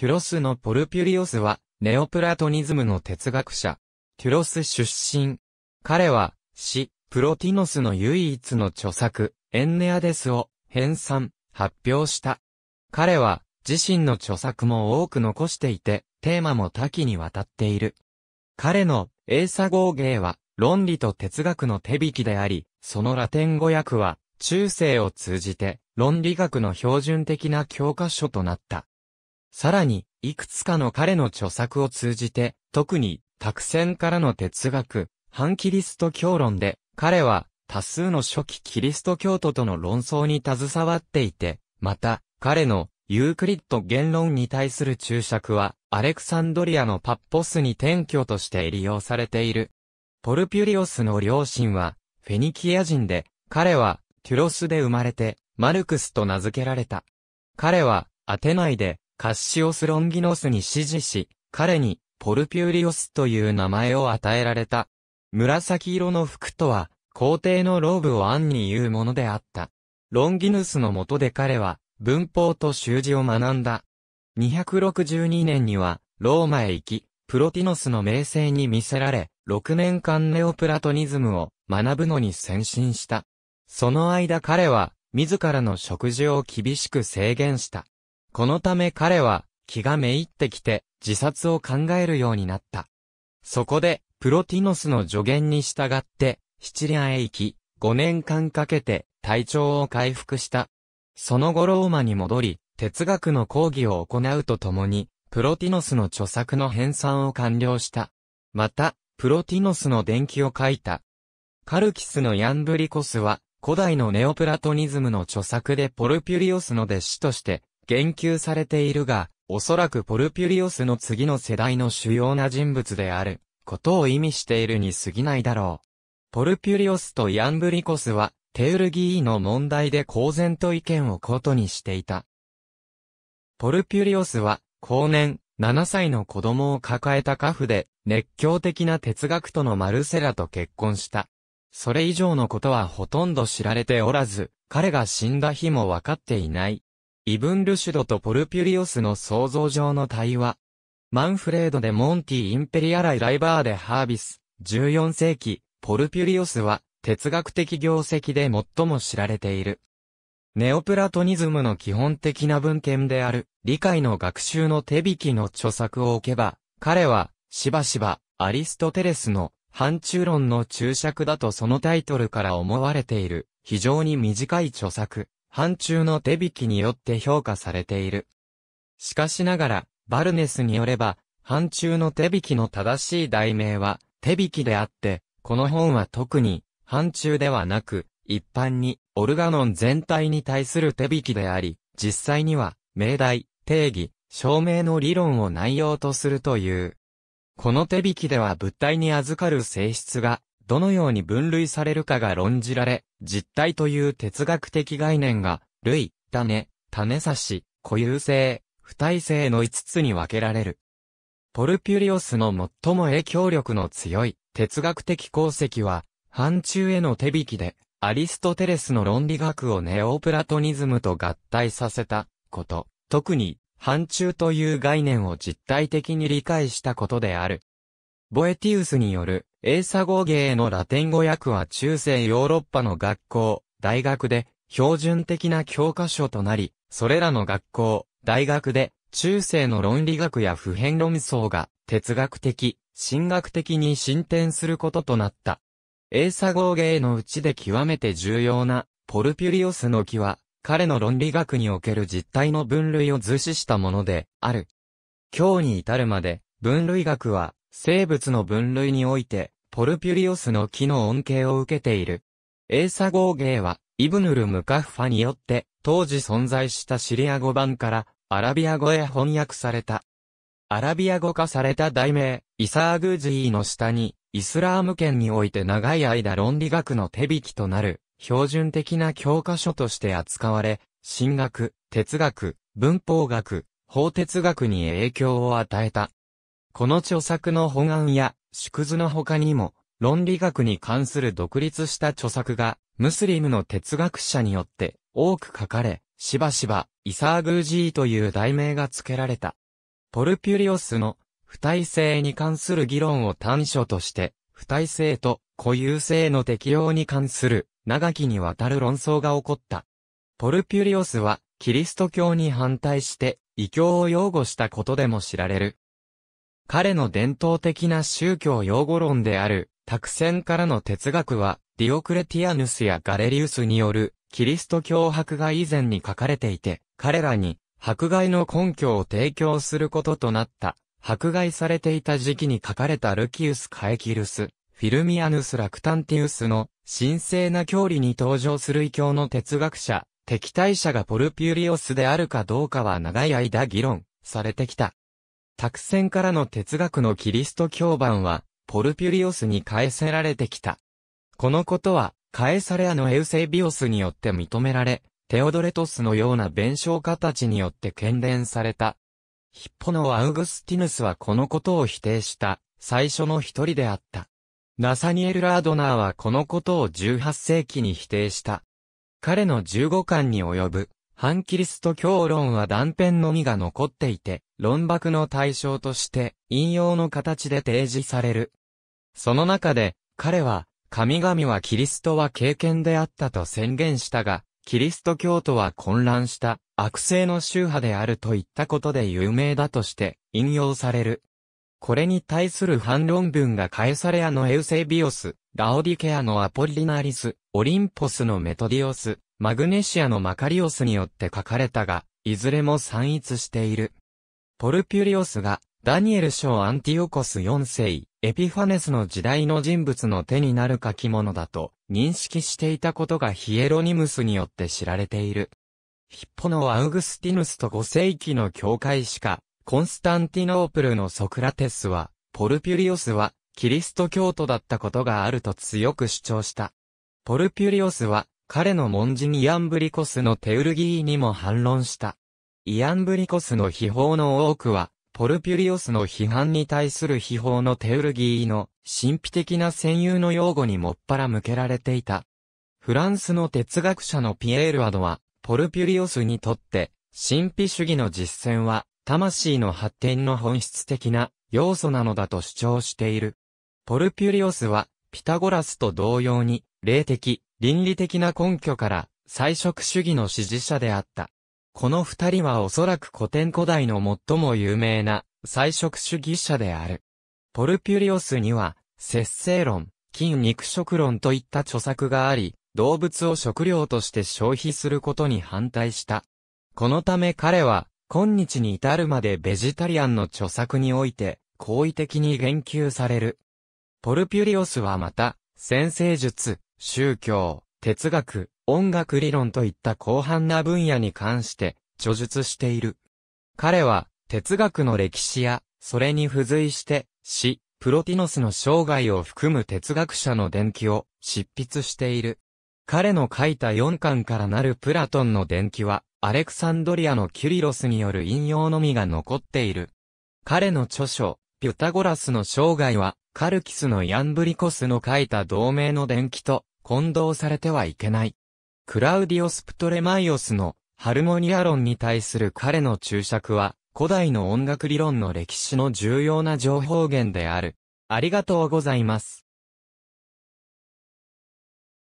テュロスのポルピュリオスは、ネオプラトニズムの哲学者。テュロス出身。彼は、詩、プロティノスの唯一の著作、エンネアデスを、編纂、発表した。彼は、自身の著作も多く残していて、テーマも多岐にわたっている。彼の、エーサ号芸は、論理と哲学の手引きであり、そのラテン語訳は、中世を通じて、論理学の標準的な教科書となった。さらに、いくつかの彼の著作を通じて、特に、卓戦からの哲学、反キリスト教論で、彼は、多数の初期キリスト教徒との論争に携わっていて、また、彼の、ユークリッド言論に対する注釈は、アレクサンドリアのパッポスに転居として利用されている。ポルピュリオスの両親は、フェニキア人で、彼は、テュロスで生まれて、マルクスと名付けられた。彼は、アテナイで、カッシオス・ロンギノスに指示し、彼にポルピューリオスという名前を与えられた。紫色の服とは、皇帝のローブを暗に言うものであった。ロンギヌスの下で彼は、文法と習字を学んだ。262年には、ローマへ行き、プロティノスの名声に魅せられ、6年間ネオプラトニズムを学ぶのに先進した。その間彼は、自らの食事を厳しく制限した。このため彼は気がめいってきて自殺を考えるようになった。そこで、プロティノスの助言に従って、シチリアへ行き、5年間かけて体調を回復した。その後ローマに戻り、哲学の講義を行うとともに、プロティノスの著作の編纂を完了した。また、プロティノスの伝記を書いた。カルキスのヤンブリコスは、古代のネオプラトニズムの著作でポルピュリオスの弟子として、言及されているが、おそらくポルピュリオスの次の世代の主要な人物である、ことを意味しているに過ぎないだろう。ポルピュリオスとヤンブリコスは、テウルギーの問題で公然と意見をことにしていた。ポルピュリオスは、後年、7歳の子供を抱えた家父で、熱狂的な哲学とのマルセラと結婚した。それ以上のことはほとんど知られておらず、彼が死んだ日もわかっていない。イブン・ルシュドとポルピュリオスの想像上の対話。マンフレードでモンティ・インペリアライ・ライバーでハービス、14世紀、ポルピュリオスは、哲学的業績で最も知られている。ネオプラトニズムの基本的な文献である、理解の学習の手引きの著作を置けば、彼は、しばしば、アリストテレスの、反中論の注釈だとそのタイトルから思われている、非常に短い著作。範疇の手引きによって評価されている。しかしながら、バルネスによれば、範疇の手引きの正しい題名は、手引きであって、この本は特に、範中ではなく、一般に、オルガノン全体に対する手引きであり、実際には、命題、定義、証明の理論を内容とするという。この手引きでは物体に預かる性質がどのように分類されるかが論じられ、実体という哲学的概念が、類、種、種差し、固有性、不体性の5つに分けられる。ポルピュリオスの最も影響力の強い哲学的功績は、範疇への手引きで、アリストテレスの論理学をネオプラトニズムと合体させたこと、特に、範疇という概念を実体的に理解したことである。ボエティウスによるエーサ語芸のラテン語訳は中世ヨーロッパの学校、大学で標準的な教科書となり、それらの学校、大学で中世の論理学や普遍論争が哲学的、神学的に進展することとなった。エーサ語芸のうちで極めて重要なポルピュリオスの木は、彼の論理学における実態の分類を図示したものである。今日に至るまで、分類学は生物の分類において、ポルピュリオスの木の恩恵を受けている。エーサ号芸は、イブヌル・ムカッファによって、当時存在したシリア語版から、アラビア語へ翻訳された。アラビア語化された題名、イサーグジーの下に、イスラーム圏において長い間論理学の手引きとなる、標準的な教科書として扱われ、神学、哲学、文法学、法哲学に影響を与えた。この著作の本案や縮図の他にも、論理学に関する独立した著作が、ムスリムの哲学者によって多く書かれ、しばしば、イサーグージーという題名が付けられた。ポルピュリオスの不体性に関する議論を短所として、不体性と固有性の適用に関する長きにわたる論争が起こった。ポルピュリオスは、キリスト教に反対して、異教を擁護したことでも知られる。彼の伝統的な宗教用語論である、託戦からの哲学は、ディオクレティアヌスやガレリウスによる、キリスト教迫害以前に書かれていて、彼らに、迫害の根拠を提供することとなった、迫害されていた時期に書かれたルキウス・カエキルス、フィルミアヌス・ラクタンティウスの、神聖な教理に登場する異教の哲学者、敵対者がポルピュリオスであるかどうかは長い間議論、されてきた。託戦からの哲学のキリスト教版は、ポルピュリオスに返せられてきた。このことは、カエサレアのエウセビオスによって認められ、テオドレトスのような弁償家たちによって懸念された。ヒッポのアウグスティヌスはこのことを否定した、最初の一人であった。ナサニエル・ラードナーはこのことを18世紀に否定した。彼の15巻に及ぶ反キリスト教論は断片のみが残っていて、論爆の対象として、引用の形で提示される。その中で、彼は、神々はキリストは経験であったと宣言したが、キリスト教徒は混乱した悪性の宗派であるといったことで有名だとして引用される。これに対する反論文がカエサレアのエウセビオス、ラオディケアのアポリナリス、オリンポスのメトディオス、マグネシアのマカリオスによって書かれたが、いずれも散逸している。ポルピュリオスが、ダニエル賞アンティオコス4世、エピファネスの時代の人物の手になる書き物だと認識していたことがヒエロニムスによって知られている。ヒッポのアウグスティヌスと5世紀の教会史家、コンスタンティノープルのソクラテスは、ポルピュリオスは、キリスト教徒だったことがあると強く主張した。ポルピュリオスは、彼の門人イアンブリコスのテウルギーにも反論した。イアンブリコスの秘宝の多くは、ポルピュリオスの批判に対する秘宝のテウルギーの神秘的な戦友の擁護にもっぱら向けられていた。フランスの哲学者のピエール・アドは、ポルピュリオスにとって、神秘主義の実践は、魂の発展の本質的な要素なのだと主張している。ポルピュリオスは、ピタゴラスと同様に、霊的、倫理的な根拠から、菜食主義の支持者であった。この二人はおそらく古典古代の最も有名な、菜食主義者である。ポルピュリオスには、節制論、筋肉食論といった著作があり、動物を食料として消費することに反対した。このため彼は、今日に至るまでベジタリアンの著作において、好意的に言及される。ポルピュリオスはまた、先生術、宗教、哲学、音楽理論といった広範な分野に関して著述している。彼は哲学の歴史や、それに付随して、詩、プロティノスの生涯を含む哲学者の伝記を執筆している。彼の書いた4巻からなるプラトンの伝記は、アレクサンドリアのキュリロスによる引用のみが残っている。彼の著書、ピュタゴラスの生涯は、カルキスのヤンブリコスの書いた同名の伝記と、混同されてはいけない。クラウディオス・プトレマイオスのハルモニア論に対する彼の注釈は、古代の音楽理論の歴史の重要な情報源である。ありがとうございます。